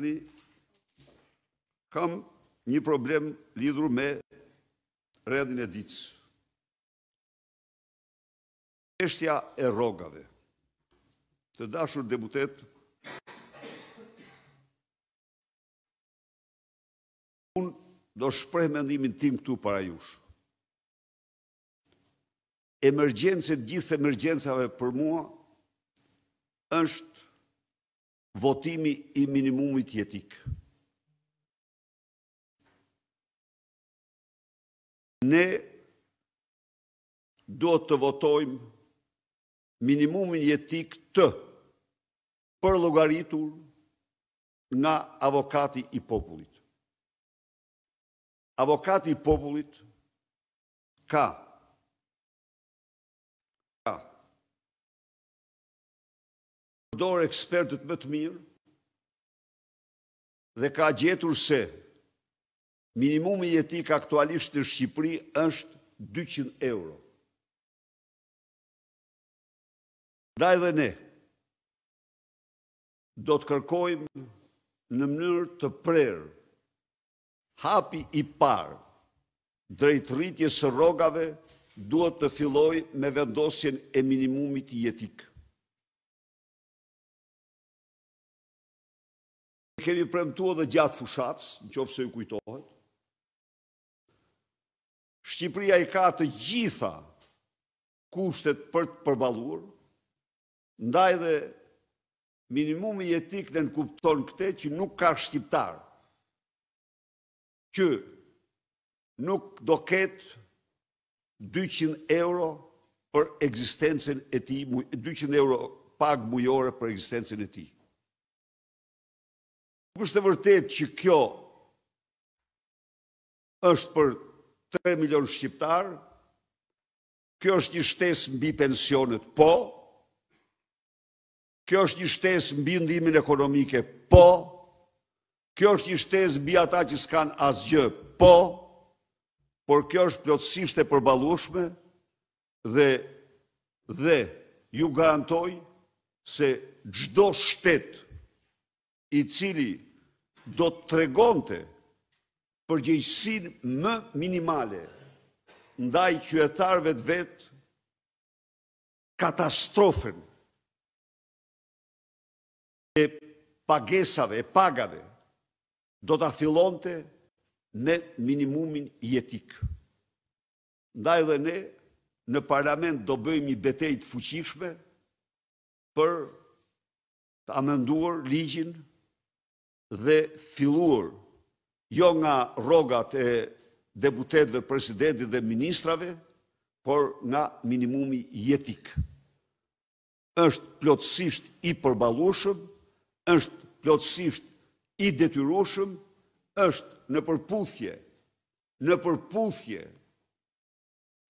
Ani, kam një problem lidhur me redin e ditës. Eshtja e rogave. Të dashur deputet, unë do shpreh me ndimin tim këtu para jush. Emergjense, gjithë emergjensave për mua, është votimi i minimumit jetik. Ne duhet të votojmë minimumin jetik të për logaritur nga avokati i popullit. Avokati i popullit ka përdor ekspertët më të mirë dhe ka gjetur se minimumi jetik aktualisht të Shqipëri është 200 euro. Daj dhe ne, do të kërkojmë në mënyrë të prerë hapi i parë drejt rritje së rogave duhet të filloj me vendosjen e minimumit jetikë. kemi premtuar dhe gjatë fushatës, në qofë se ju kujtohet, Shqipëria i ka të gjitha kushtet për të përbalur, ndaj dhe minimumi jetik në në kupton këte që nuk ka shqiptar, që nuk do ketë 200 euro për eksistencen e ti, 200 euro pagë mujore për eksistencen e ti është të vërtet që kjo është për 3 milion shqiptar, kjo është një shtesë mbi pensionet, po, kjo është një shtesë mbi ndimin ekonomike, po, kjo është një shtesë mbi ata që s'kan asgjë, po, por kjo është plotësisht e përbalushme dhe ju garantoj se gjdo shtetë i cili do të tregonte përgjëjshin më minimale ndaj qëtarve të vetë katastrofen e pagesave, e pagave, do të afilonte në minimumin jetik. Ndaj dhe ne, në parlament do bëjmë një betejt fuqishme për të amenduar ligjin dhe filur, jo nga rogat e debutetve, presidenti dhe ministrave, por nga minimumi jetik. është plotësisht i përbalushëm, është plotësisht i detyrushëm, është në përpullëthje, në përpullëthje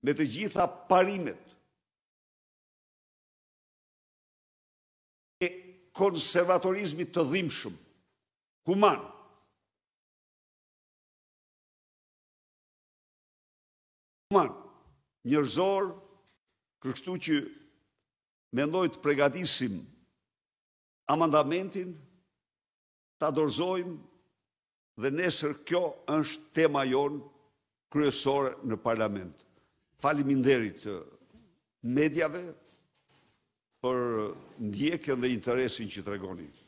me të gjitha parimet e konservatorizmi të dhimshëm. Kuman. Kuman. Njërzor, kështu që me ndojtë pregatisim amandamentin, ta dorzojmë dhe nesër kjo është tema jonë kryesore në parlament. Faliminderit medjave për ndjekën dhe interesin që të regonit.